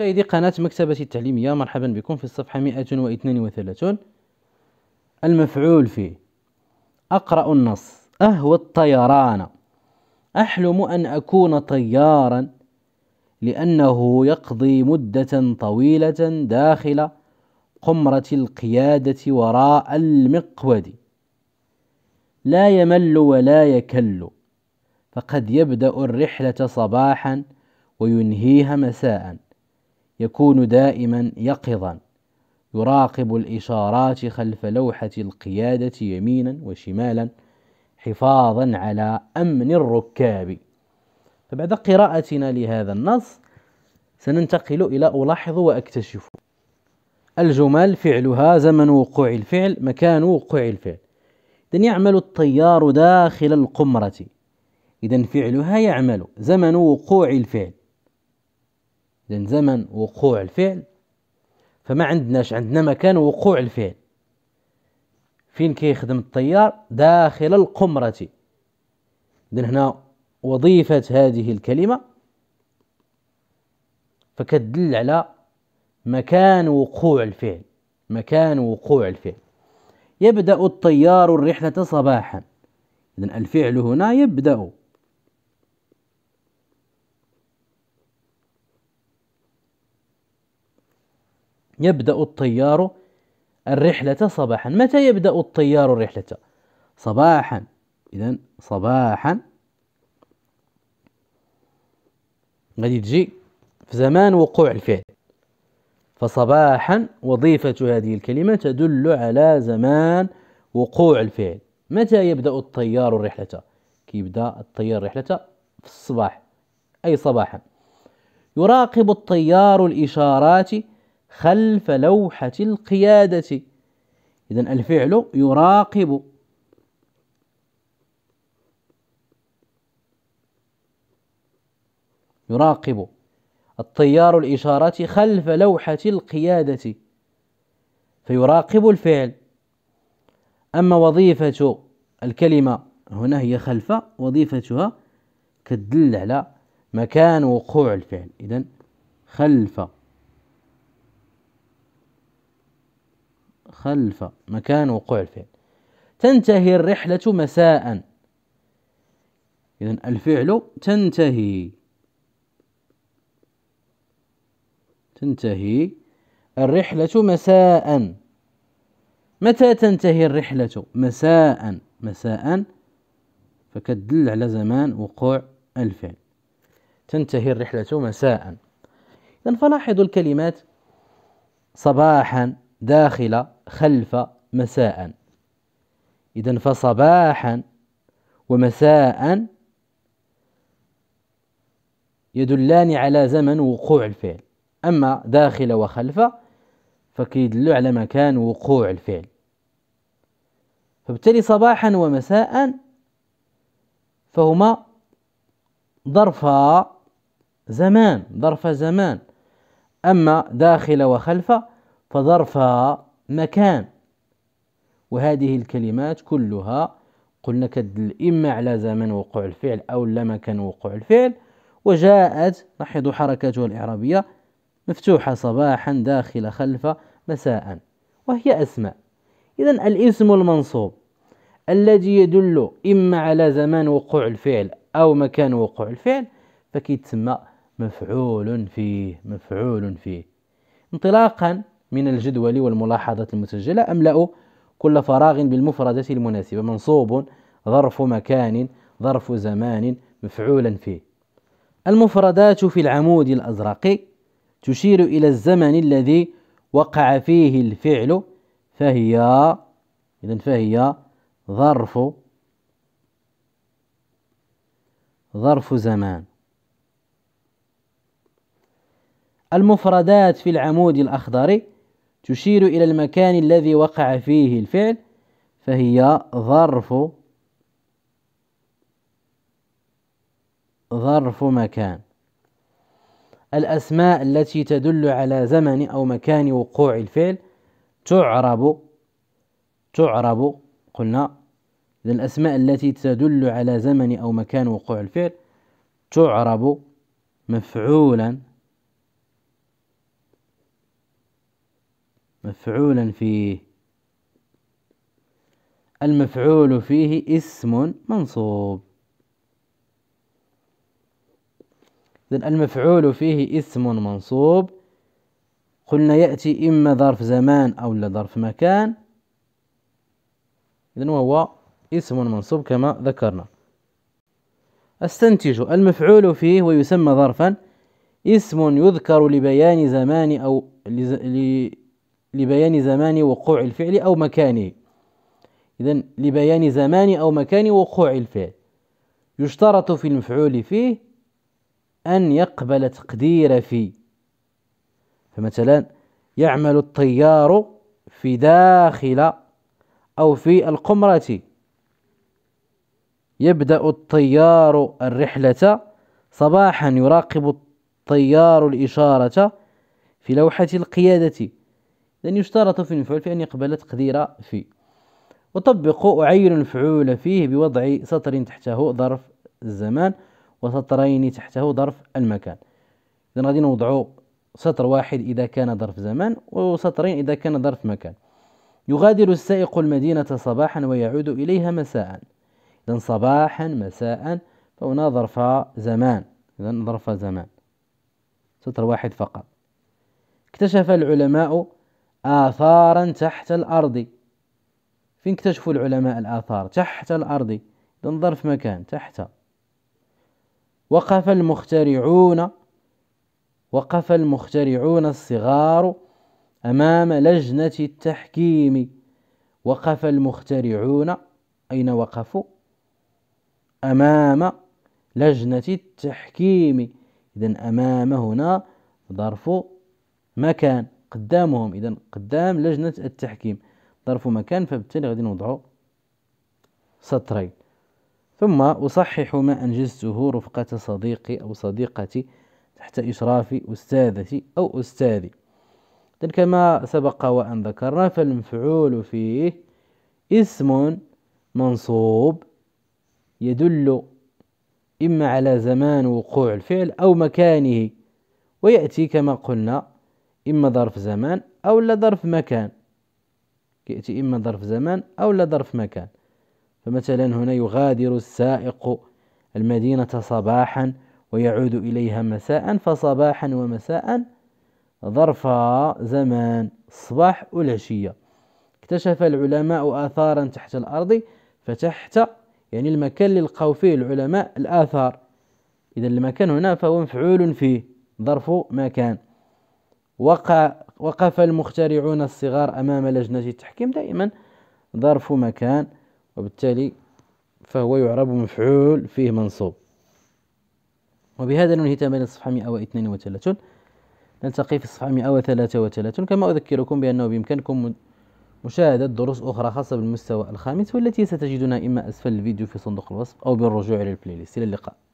مشاهدي قناة مكتبة التعليمية مرحبا بكم في الصفحة 132 المفعول فيه أقرأ النص أهوى الطيران أحلم أن أكون طيارا لأنه يقضي مدة طويلة داخل قمرة القيادة وراء المقود لا يمل ولا يكل فقد يبدأ الرحلة صباحا وينهيها مساءً يكون دائما يقظا يراقب الإشارات خلف لوحة القيادة يمينا وشمالا حفاظا على أمن الركاب فبعد قراءتنا لهذا النص سننتقل إلى ألاحظ وأكتشف الجمل فعلها زمن وقوع الفعل مكان وقوع الفعل إذن يعمل الطيار داخل القمرة إذا فعلها يعمل زمن وقوع الفعل لأن زمن وقوع الفعل فما عندناش عندنا مكان وقوع الفعل فين كيخدم الطيار داخل القمرة إذن هنا وظيفة هذه الكلمة فكتدل على مكان وقوع الفعل مكان وقوع الفعل يبدأ الطيار الرحلة صباحا إذن الفعل هنا يبدأ يبدأ الطيار الرحلة صباحا متى يبدأ الطيار الرحلة صباحا إذا صباحا غادي تجي في زمان وقوع الفعل فصباحا وظيفة هذه الكلمة تدل على زمان وقوع الفعل متى يبدأ الطيار الرحلة كيبدأ الطيار الرحلة في الصباح أي صباحا يراقب الطيار الإشارات خلف لوحة القيادة إذا الفعل يراقب يراقب الطيار الإشارة خلف لوحة القيادة فيراقب الفعل أما وظيفة الكلمة هنا هي خلف وظيفتها كتدل على مكان وقوع الفعل إذا خلف خلف مكان وقوع الفعل تنتهي الرحلة مساء إذا الفعل تنتهي تنتهي الرحلة مساء متى تنتهي الرحلة مساء مساء فكتدل على زمان وقوع الفعل تنتهي الرحلة مساء إذا فلاحظوا الكلمات صباحا داخل خلف مساء إذا فصباحا ومساء يدلان على زمن وقوع الفعل أما داخل وخلف فكيدل على مكان وقوع الفعل فبالتالي صباحا ومساء فهما ظرفا زمان ظرف زمان أما داخل وخلف فظرفها مكان وهذه الكلمات كلها قلنا كدل إما على زمن وقوع الفعل أو لا مكان وقوع الفعل وجاءت لاحظوا حركاتها الإعرابية مفتوحة صباحا داخل خلف مساء وهي أسماء إذا الاسم المنصوب الذي يدل إما على زمان وقوع الفعل أو مكان وقوع الفعل فكيتسمى مفعول فيه مفعول فيه انطلاقا من الجدول والملاحظات المسجلة أملأ كل فراغ بالمفردة المناسبة منصوب ظرف مكان ظرف زمان مفعولا فيه المفردات في العمود الأزرق تشير إلى الزمن الذي وقع فيه الفعل فهي إذا فهي ظرف ظرف زمان المفردات في العمود الأخضر تشير إلى المكان الذي وقع فيه الفعل فهي ظرف ظرف مكان الأسماء التي تدل على زمن أو مكان وقوع الفعل تعرب تعرب قلنا إذا الأسماء التي تدل على زمن أو مكان وقوع الفعل تعرب مفعولا مفعولا فيه المفعول فيه اسم منصوب إذن المفعول فيه اسم منصوب قلنا يأتي إما ظرف زمان أو لا ظرف مكان إذن وهو اسم منصوب كما ذكرنا استنتج المفعول فيه ويسمى ظرفا اسم يذكر لبيان زمان أو لبيان زمان وقوع الفعل أو مكانه إذا لبيان زمان أو مكان وقوع الفعل يشترط في المفعول فيه أن يقبل تقدير في فمثلا يعمل الطيار في داخل أو في القمرة يبدأ الطيار الرحلة صباحا يراقب الطيار الإشارة في لوحة القيادة لأن يشترط في المفعول في أن يقبل تقدير في أطبق أعين الفعول فيه بوضع سطر تحته ظرف الزمان وسطرين تحته ظرف المكان إذن غادي نوضعو سطر واحد إذا كان ظرف زمان وسطرين إذا كان ظرف مكان يغادر السائق المدينة صباحا ويعود إليها مساء إذا صباحا مساء فهنا ظرف زمان إذا ظرف زمان سطر واحد فقط اكتشف العلماء آثارا تحت الأرض فين اكتشفوا العلماء الآثار تحت الأرض تنظر في مكان تحت وقف المخترعون وقف المخترعون الصغار أمام لجنة التحكيم وقف المخترعون أين وقفوا أمام لجنة التحكيم إذا أمام هنا ظرف مكان قدامهم إذا قدام لجنة التحكيم ظرف مكان فبالتالي غادي نوضعو سطرين ثم أصحح ما أنجزته رفقة صديقي أو صديقتي تحت إشراف أستاذتي أو أستاذي إذن كما سبق وأن ذكرنا فالمفعول فيه اسم منصوب يدل إما على زمان وقوع الفعل أو مكانه ويأتي كما قلنا إما ظرف زمان أو لا ظرف مكان يأتي إما ظرف زمان أو لا ظرف مكان فمثلا هنا يغادر السائق المدينة صباحا ويعود إليها مساء فصباحا ومساء ظرف زمان الصباح والعشية اكتشف العلماء آثارا تحت الأرض فتحت يعني المكان اللي لقاو فيه العلماء الآثار إذا المكان هنا فهو مفعول فيه ظرف مكان وقع وقف المخترعون الصغار أمام لجنة التحكيم دائما ظرف مكان وبالتالي فهو يعرب مفعول فيه منصوب وبهذا ننهي تمام الصفحة 132 نلتقي في الصفحة 133 كما أذكركم بأنه بإمكانكم مشاهدة دروس أخرى خاصة بالمستوى الخامس والتي ستجدونها إما أسفل الفيديو في صندوق الوصف أو بالرجوع إلى البلاي ليست إلى اللقاء